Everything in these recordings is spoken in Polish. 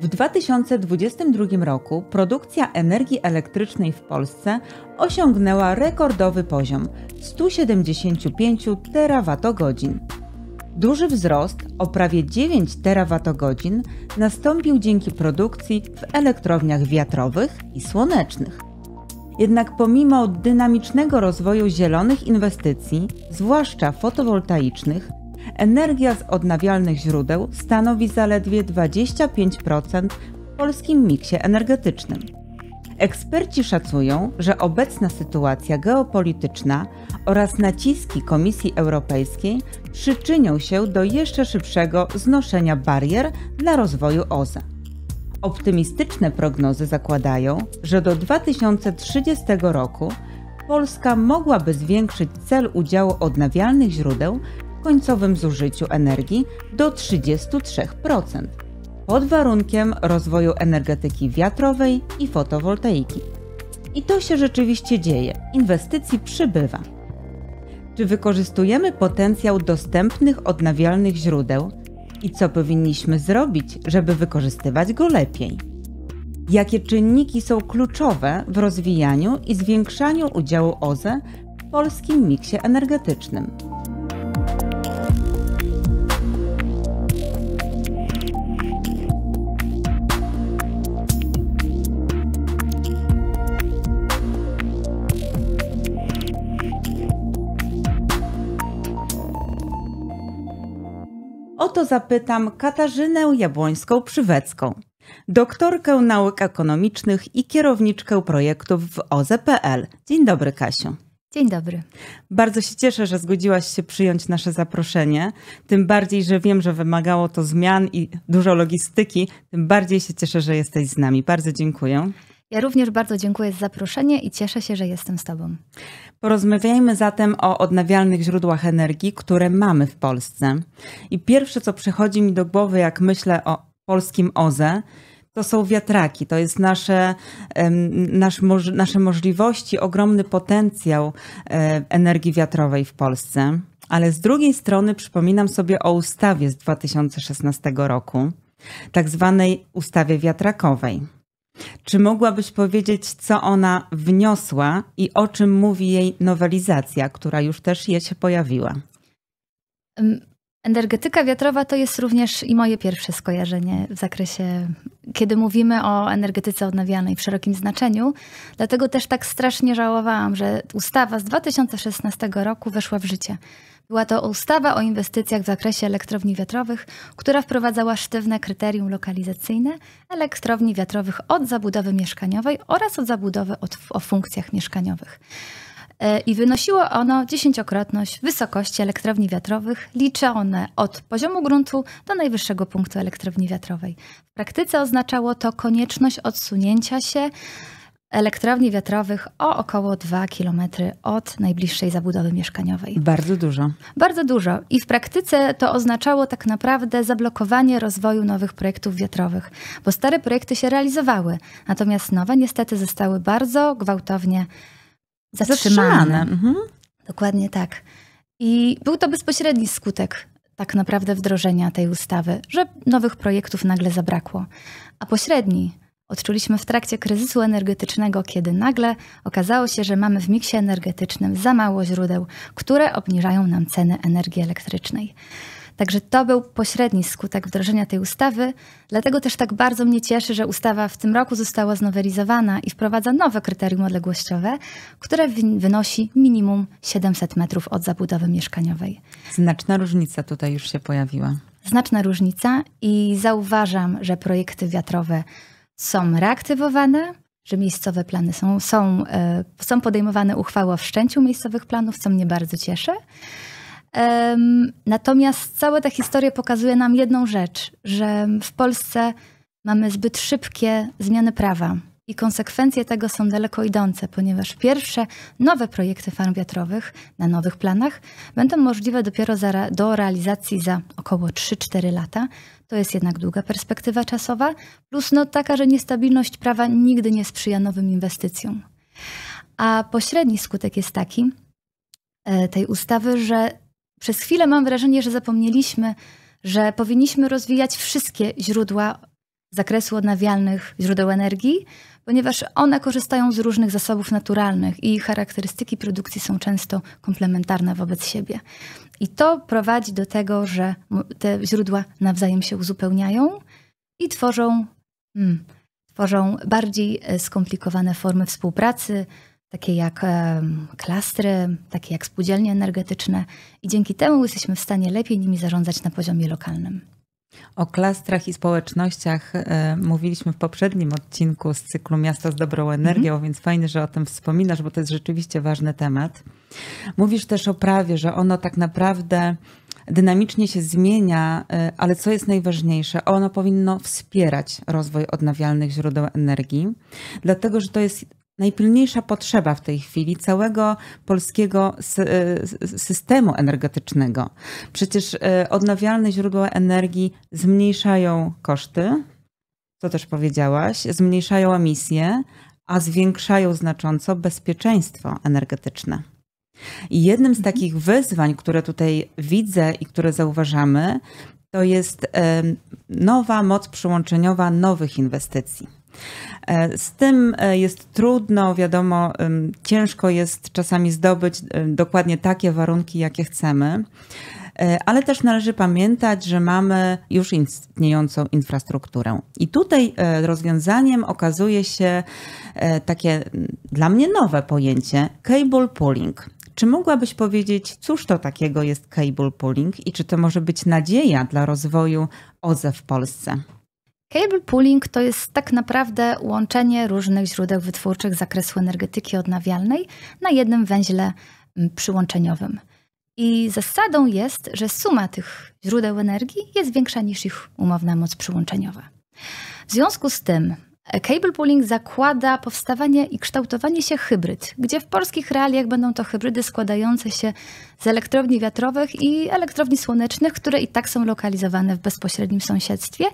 W 2022 roku produkcja energii elektrycznej w Polsce osiągnęła rekordowy poziom 175 terawatogodzin. Duży wzrost o prawie 9 terawatogodzin nastąpił dzięki produkcji w elektrowniach wiatrowych i słonecznych. Jednak pomimo dynamicznego rozwoju zielonych inwestycji, zwłaszcza fotowoltaicznych, energia z odnawialnych źródeł stanowi zaledwie 25% w polskim miksie energetycznym. Eksperci szacują, że obecna sytuacja geopolityczna oraz naciski Komisji Europejskiej przyczynią się do jeszcze szybszego znoszenia barier dla rozwoju OZE. Optymistyczne prognozy zakładają, że do 2030 roku Polska mogłaby zwiększyć cel udziału odnawialnych źródeł końcowym zużyciu energii do 33%, pod warunkiem rozwoju energetyki wiatrowej i fotowoltaiki. I to się rzeczywiście dzieje, inwestycji przybywa. Czy wykorzystujemy potencjał dostępnych odnawialnych źródeł i co powinniśmy zrobić, żeby wykorzystywać go lepiej? Jakie czynniki są kluczowe w rozwijaniu i zwiększaniu udziału OZE w polskim miksie energetycznym? to zapytam Katarzynę Jabłońską-Przywecką, doktorkę nauk ekonomicznych i kierowniczkę projektów w OZE.pl. Dzień dobry, Kasiu. Dzień dobry. Bardzo się cieszę, że zgodziłaś się przyjąć nasze zaproszenie. Tym bardziej, że wiem, że wymagało to zmian i dużo logistyki. Tym bardziej się cieszę, że jesteś z nami. Bardzo dziękuję. Ja również bardzo dziękuję za zaproszenie i cieszę się, że jestem z Tobą. Porozmawiajmy zatem o odnawialnych źródłach energii, które mamy w Polsce. I pierwsze, co przychodzi mi do głowy, jak myślę o polskim OZE, to są wiatraki, to jest nasze, nasz, nasze możliwości, ogromny potencjał e, energii wiatrowej w Polsce. Ale z drugiej strony przypominam sobie o ustawie z 2016 roku, tak zwanej ustawie wiatrakowej. Czy mogłabyś powiedzieć, co ona wniosła i o czym mówi jej nowelizacja, która już też jej się pojawiła? Energetyka wiatrowa to jest również i moje pierwsze skojarzenie w zakresie, kiedy mówimy o energetyce odnawialnej w szerokim znaczeniu. Dlatego też tak strasznie żałowałam, że ustawa z 2016 roku weszła w życie, była to ustawa o inwestycjach w zakresie elektrowni wiatrowych, która wprowadzała sztywne kryterium lokalizacyjne elektrowni wiatrowych od zabudowy mieszkaniowej oraz od zabudowy od, o funkcjach mieszkaniowych. E, I wynosiło ono dziesięciokrotność wysokości elektrowni wiatrowych, liczone od poziomu gruntu do najwyższego punktu elektrowni wiatrowej. W praktyce oznaczało to konieczność odsunięcia się elektrowni wiatrowych o około 2 km od najbliższej zabudowy mieszkaniowej. Bardzo dużo. Bardzo dużo. I w praktyce to oznaczało tak naprawdę zablokowanie rozwoju nowych projektów wiatrowych, bo stare projekty się realizowały, natomiast nowe niestety zostały bardzo gwałtownie zatrzymane. zatrzymane. Mhm. Dokładnie tak. I był to bezpośredni skutek tak naprawdę wdrożenia tej ustawy, że nowych projektów nagle zabrakło. A pośredni odczuliśmy w trakcie kryzysu energetycznego, kiedy nagle okazało się, że mamy w miksie energetycznym za mało źródeł, które obniżają nam ceny energii elektrycznej. Także to był pośredni skutek wdrożenia tej ustawy, dlatego też tak bardzo mnie cieszy, że ustawa w tym roku została znowelizowana i wprowadza nowe kryterium odległościowe, które wynosi minimum 700 metrów od zabudowy mieszkaniowej. Znaczna różnica tutaj już się pojawiła. Znaczna różnica i zauważam, że projekty wiatrowe są reaktywowane, że miejscowe plany są, są, e, są podejmowane uchwały o wszczęciu miejscowych planów, co mnie bardzo cieszy. Natomiast cała ta historia pokazuje nam jedną rzecz, że w Polsce mamy zbyt szybkie zmiany prawa i konsekwencje tego są daleko idące, ponieważ pierwsze nowe projekty farm wiatrowych na nowych planach będą możliwe dopiero za, do realizacji za około 3-4 lata, to jest jednak długa perspektywa czasowa, plus no taka, że niestabilność prawa nigdy nie sprzyja nowym inwestycjom. A pośredni skutek jest taki e, tej ustawy, że przez chwilę mam wrażenie, że zapomnieliśmy, że powinniśmy rozwijać wszystkie źródła zakresu odnawialnych źródeł energii, ponieważ one korzystają z różnych zasobów naturalnych i charakterystyki produkcji są często komplementarne wobec siebie. I to prowadzi do tego, że te źródła nawzajem się uzupełniają i tworzą, hmm, tworzą bardziej e, skomplikowane formy współpracy, takie jak e, klastry, takie jak spółdzielnie energetyczne, i dzięki temu jesteśmy w stanie lepiej nimi zarządzać na poziomie lokalnym. O klastrach i społecznościach y, mówiliśmy w poprzednim odcinku z cyklu Miasta z dobrą energią, mm -hmm. więc fajnie, że o tym wspominasz, bo to jest rzeczywiście ważny temat. Mówisz też o prawie, że ono tak naprawdę dynamicznie się zmienia, y, ale co jest najważniejsze, ono powinno wspierać rozwój odnawialnych źródeł energii, dlatego że to jest najpilniejsza potrzeba w tej chwili całego polskiego e, systemu energetycznego. Przecież e, odnawialne źródła energii zmniejszają koszty, co też powiedziałaś, zmniejszają emisje, a zwiększają znacząco bezpieczeństwo energetyczne. I jednym z mhm. takich wyzwań, które tutaj widzę i które zauważamy, to jest nowa moc przyłączeniowa nowych inwestycji. E, z tym e, jest trudno, wiadomo, ciężko jest czasami zdobyć e, dokładnie takie warunki, jakie chcemy. Ale też należy pamiętać, że mamy już istniejącą infrastrukturę. I tutaj rozwiązaniem okazuje się takie dla mnie nowe pojęcie cable pooling. Czy mogłabyś powiedzieć, cóż to takiego jest cable pooling i czy to może być nadzieja dla rozwoju OZE w Polsce? Cable pooling to jest tak naprawdę łączenie różnych źródeł wytwórczych z zakresu energetyki odnawialnej na jednym węźle mm, przyłączeniowym. I zasadą jest, że suma tych źródeł energii jest większa niż ich umowna moc przyłączeniowa. W związku z tym e, cable pooling zakłada powstawanie i kształtowanie się hybryd, gdzie w polskich realiach będą to hybrydy składające się z elektrowni wiatrowych i elektrowni słonecznych, które i tak są lokalizowane w bezpośrednim sąsiedztwie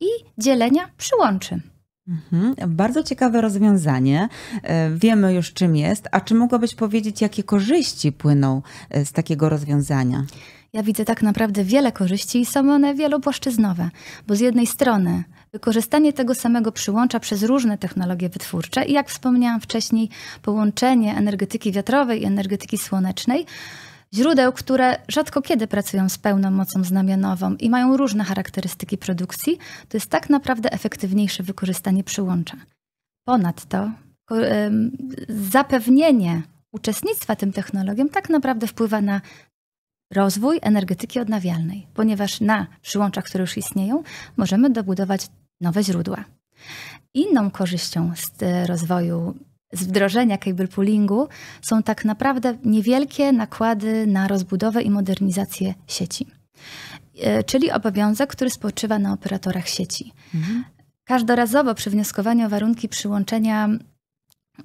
i dzielenia przyłączy. Mhm, bardzo ciekawe rozwiązanie. E, wiemy już, czym jest. A czy mogłabyś powiedzieć, jakie korzyści płyną e, z takiego rozwiązania? Ja widzę tak naprawdę wiele korzyści i są one wielopłaszczyznowe, bo z jednej strony wykorzystanie tego samego przyłącza przez różne technologie wytwórcze i jak wspomniałam wcześniej, połączenie energetyki wiatrowej i energetyki słonecznej źródeł, które rzadko kiedy pracują z pełną mocą znamionową i mają różne charakterystyki produkcji, to jest tak naprawdę efektywniejsze wykorzystanie przyłącza. Ponadto zapewnienie uczestnictwa tym technologiom tak naprawdę wpływa na rozwój energetyki odnawialnej, ponieważ na przyłączach, które już istnieją, możemy dobudować nowe źródła. Inną korzyścią z e, rozwoju z wdrożenia cable poolingu są tak naprawdę niewielkie nakłady na rozbudowę i modernizację sieci. E, czyli obowiązek, który spoczywa na operatorach sieci. Mhm. Każdorazowo przy wnioskowaniu o warunki przyłączenia,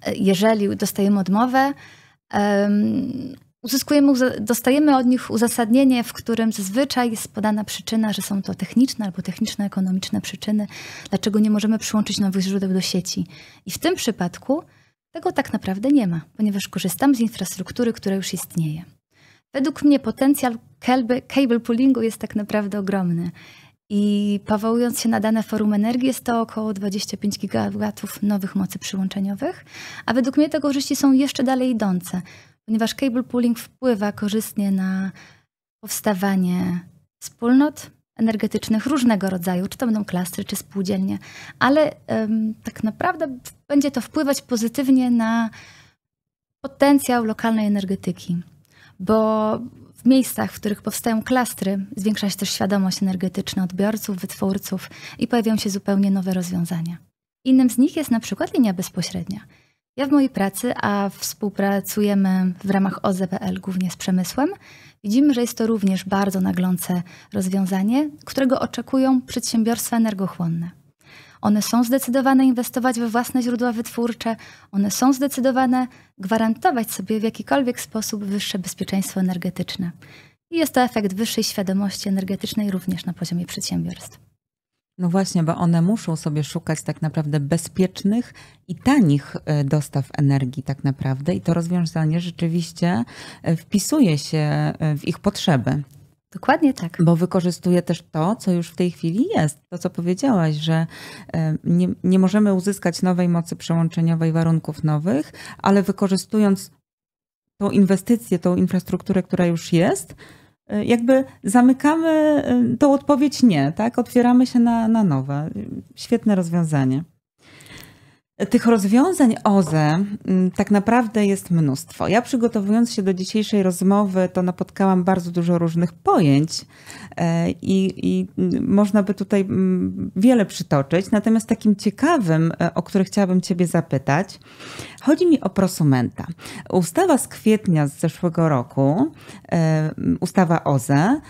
e, jeżeli dostajemy odmowę, uzyskujemy, dostajemy od nich uzasadnienie, w którym zazwyczaj jest podana przyczyna, że są to techniczne albo techniczno-ekonomiczne przyczyny, dlaczego nie możemy przyłączyć nowych źródeł do sieci. I w tym przypadku tego tak naprawdę nie ma, ponieważ korzystam z infrastruktury, która już istnieje. Według mnie potencjał cable poolingu jest tak naprawdę ogromny. I powołując się na dane forum energii, jest to około 25 gigawatów nowych mocy przyłączeniowych, a według mnie te korzyści są jeszcze dalej idące, ponieważ cable pooling wpływa korzystnie na powstawanie wspólnot, energetycznych różnego rodzaju, czy to będą klastry, czy spółdzielnie, ale tak naprawdę będzie to wpływać pozytywnie na potencjał lokalnej energetyki, bo w miejscach, w których powstają klastry, zwiększa się też świadomość energetyczna odbiorców, wytwórców i pojawiają się zupełnie nowe rozwiązania. Innym z nich jest na przykład linia bezpośrednia. Ja w mojej pracy, a współpracujemy w ramach OZPL głównie z przemysłem, Widzimy, że jest to również bardzo naglące rozwiązanie, którego oczekują przedsiębiorstwa energochłonne. One są zdecydowane inwestować we własne źródła wytwórcze, one są zdecydowane gwarantować sobie w jakikolwiek sposób wyższe bezpieczeństwo energetyczne. I jest to efekt wyższej świadomości energetycznej również na poziomie przedsiębiorstw. No właśnie, bo one muszą sobie szukać tak naprawdę bezpiecznych i tanich e, dostaw energii tak naprawdę i to rozwiązanie rzeczywiście e, wpisuje się e, w ich potrzeby. Dokładnie tak. Bo wykorzystuje też to, co już w tej chwili jest. To, co powiedziałaś, że nie, nie możemy uzyskać nowej mocy przełączeniowej, warunków nowych, ale wykorzystując tą inwestycję, tą infrastrukturę, która już jest, jakby zamykamy y, tą odpowiedź nie, tak? Otwieramy się na, na nowe. Świetne rozwiązanie. Tych rozwiązań OZE mm, tak naprawdę jest mnóstwo. Ja przygotowując się do dzisiejszej rozmowy, to napotkałam bardzo dużo różnych pojęć e, i, i, mm, można by tutaj mm, wiele przytoczyć. Natomiast takim ciekawym, e, o który chciałabym Ciebie zapytać, chodzi mi o prosumenta. Ustawa z kwietnia z zeszłego roku, e, ustawa OZE,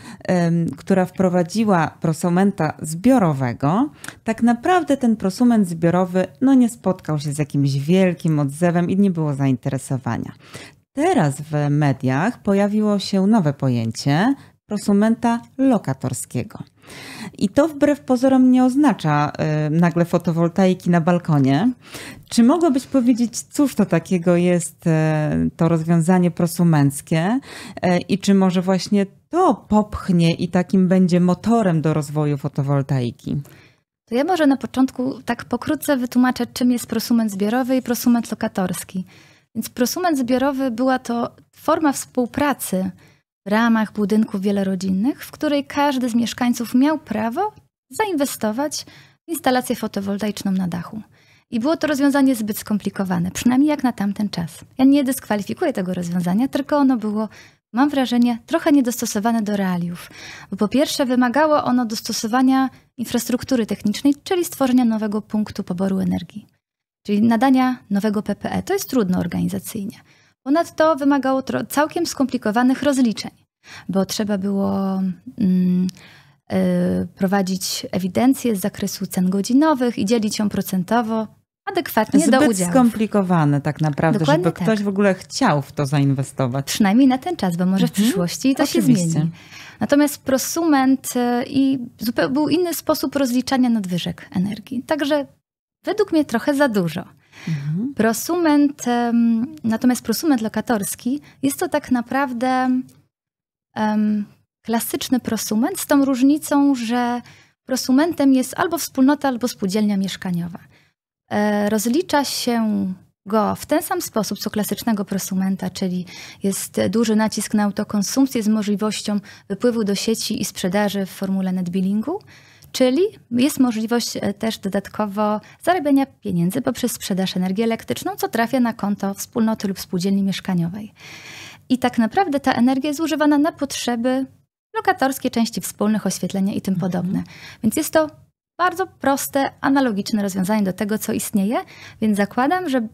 która wprowadziła prosumenta zbiorowego, tak naprawdę ten prosument zbiorowy no nie spotkał spotkał się z jakimś wielkim odzewem i nie było zainteresowania. Teraz w mediach pojawiło się nowe pojęcie prosumenta lokatorskiego. I to wbrew pozorom nie oznacza y, nagle fotowoltaiki na balkonie. Czy mogłabyś powiedzieć, cóż to takiego jest y, to rozwiązanie prosumenckie y, i czy może właśnie to popchnie i takim będzie motorem do rozwoju fotowoltaiki? To ja może na początku tak pokrótce wytłumaczę, czym jest prosument zbiorowy i prosument lokatorski. Więc prosument zbiorowy była to forma współpracy w ramach budynków wielorodzinnych, w której każdy z mieszkańców miał prawo zainwestować w instalację fotowoltaiczną na dachu. I było to rozwiązanie zbyt skomplikowane, przynajmniej jak na tamten czas. Ja nie dyskwalifikuję tego rozwiązania, tylko ono było mam wrażenie, trochę niedostosowane do realiów. Bo po pierwsze, wymagało ono dostosowania infrastruktury technicznej, czyli stworzenia nowego punktu poboru energii, czyli nadania nowego PPE. To jest trudno organizacyjnie. Ponadto wymagało całkiem skomplikowanych rozliczeń, bo trzeba było. Mm, y, prowadzić ewidencję z zakresu cen godzinowych i dzielić ją procentowo adekwatnie Zbyt do udziału. Zbyt skomplikowane tak naprawdę, Dokładnie żeby tak. ktoś w ogóle chciał w to zainwestować. Przynajmniej na ten czas, bo może w mhm. przyszłości to Oczywiście. się zmieni. Natomiast prosument y, i zupełnie był inny sposób rozliczania nadwyżek energii. Także według mnie trochę za dużo. Mhm. Prosument, natomiast prosument lokatorski jest to tak naprawdę um, klasyczny prosument z tą różnicą, że prosumentem jest albo wspólnota, albo spółdzielnia mieszkaniowa. E, rozlicza się go w ten sam sposób co klasycznego prosumenta, czyli jest duży nacisk na autokonsumpcję z możliwością wypływu do sieci i sprzedaży w formule netbillingu, czyli jest możliwość e, też dodatkowo zarabiania pieniędzy poprzez sprzedaż energii elektryczną, co trafia na konto wspólnoty lub spółdzielni mieszkaniowej. I tak naprawdę ta energia jest używana na potrzeby lokatorskie, części wspólnych, oświetlenia i tym mhm. podobne. Więc jest to bardzo proste, analogiczne rozwiązanie do tego, co istnieje, więc zakładam, że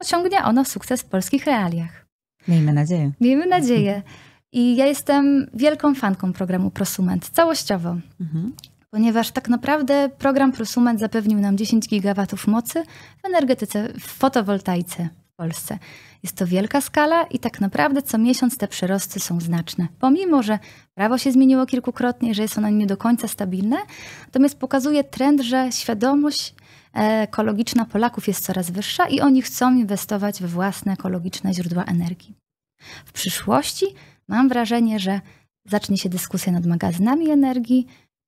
osiągnie ono sukces w polskich realiach. Miejmy nadzieję. Miejmy nadzieję. Mhm. I ja jestem wielką fanką programu Prosument, całościowo. Mhm. Ponieważ tak naprawdę program Prosument zapewnił nam 10 gigawatów mocy w energetyce, w fotowoltaice w Polsce. Jest to wielka skala i tak naprawdę co miesiąc te przerosty są znaczne. Pomimo, że prawo się zmieniło kilkukrotnie, że jest ono nie do końca stabilne, natomiast pokazuje trend, że świadomość e, ekologiczna Polaków jest coraz wyższa i oni chcą inwestować we własne ekologiczne źródła energii. W przyszłości mam wrażenie, że zacznie się dyskusja nad magazynami energii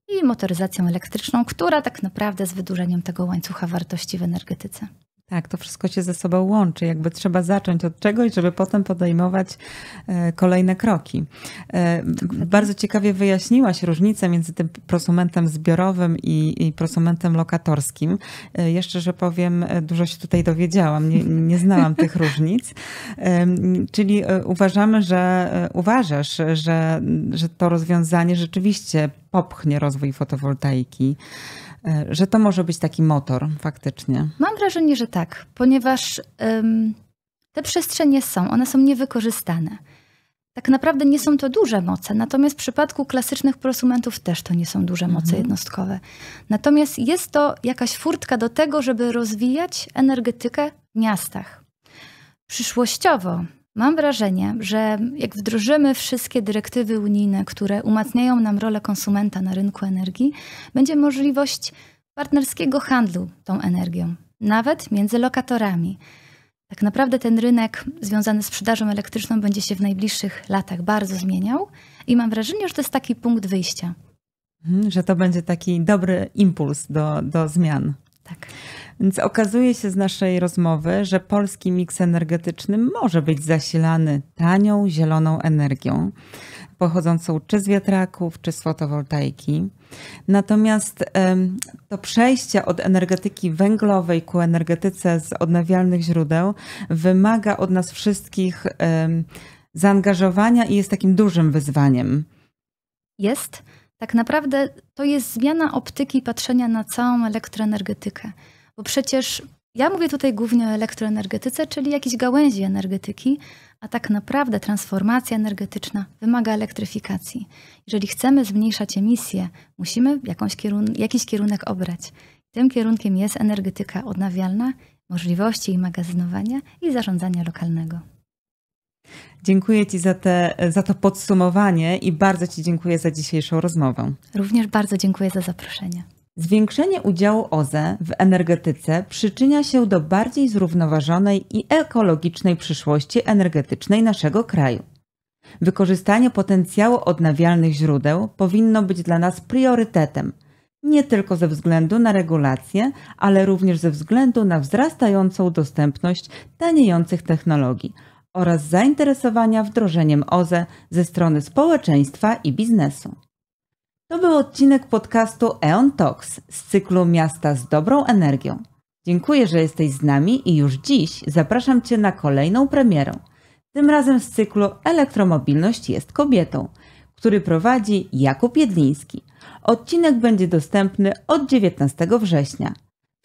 i motoryzacją elektryczną, która tak naprawdę z wydłużeniem tego łańcucha wartości w energetyce. Tak, to wszystko się ze sobą łączy. Jakby trzeba zacząć od czegoś, żeby potem podejmować e, kolejne kroki. E, bardzo ciekawie wyjaśniłaś różnicę między tym prosumentem zbiorowym i, i prosumentem lokatorskim. E, jeszcze, że powiem, dużo się tutaj dowiedziałam, nie, nie znałam tych różnic. Czyli uważamy, że uważasz, że, że to rozwiązanie rzeczywiście popchnie rozwój fotowoltaiki. E, że to może być taki motor faktycznie. Mam wrażenie, że tak, ponieważ te przestrzenie są, one są niewykorzystane. Tak naprawdę nie są to duże moce, natomiast w przypadku klasycznych prosumentów też to nie są duże moce mhm. jednostkowe. Natomiast jest to jakaś furtka do tego, żeby rozwijać energetykę w miastach. Przyszłościowo Mam wrażenie, że jak wdrożymy wszystkie dyrektywy unijne, które umacniają nam rolę konsumenta na rynku energii, będzie możliwość partnerskiego handlu tą energią, nawet między lokatorami. Tak naprawdę ten rynek związany z sprzedażą elektryczną będzie się w najbliższych latach bardzo zmieniał i mam wrażenie, że to jest taki punkt wyjścia. Mhm, że to będzie taki dobry impuls do, do zmian. Tak. Więc okazuje się z naszej rozmowy, że polski miks energetyczny może być zasilany tanią, zieloną energią pochodzącą czy z wiatraków, czy z fotowoltaiki. Natomiast to przejście od energetyki węglowej ku energetyce z odnawialnych źródeł wymaga od nas wszystkich zaangażowania i jest takim dużym wyzwaniem. Jest tak naprawdę to jest zmiana optyki patrzenia na całą elektroenergetykę. Bo przecież ja mówię tutaj głównie o elektroenergetyce, czyli jakiejś gałęzi energetyki, a tak naprawdę transformacja energetyczna wymaga elektryfikacji. Jeżeli chcemy zmniejszać emisję, musimy kierun jakiś kierunek obrać. Tym kierunkiem jest energetyka odnawialna, możliwości jej magazynowania i zarządzania lokalnego. Dziękuję Ci za, te, za to podsumowanie i bardzo Ci dziękuję za dzisiejszą rozmowę. Również bardzo dziękuję za zaproszenie. Zwiększenie udziału OZE w energetyce przyczynia się do bardziej zrównoważonej i ekologicznej przyszłości energetycznej naszego kraju. Wykorzystanie potencjału odnawialnych źródeł powinno być dla nas priorytetem, nie tylko ze względu na regulacje, ale również ze względu na wzrastającą dostępność taniejących technologii oraz zainteresowania wdrożeniem OZE ze strony społeczeństwa i biznesu. To był odcinek podcastu Eon Talks z cyklu Miasta z dobrą energią. Dziękuję, że jesteś z nami i już dziś zapraszam Cię na kolejną premierę. Tym razem z cyklu Elektromobilność jest kobietą, który prowadzi Jakub Jedliński. Odcinek będzie dostępny od 19 września.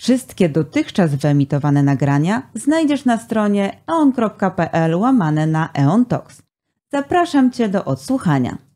Wszystkie dotychczas wyemitowane nagrania znajdziesz na stronie eon.pl łamane na eontox. Zapraszam Cię do odsłuchania.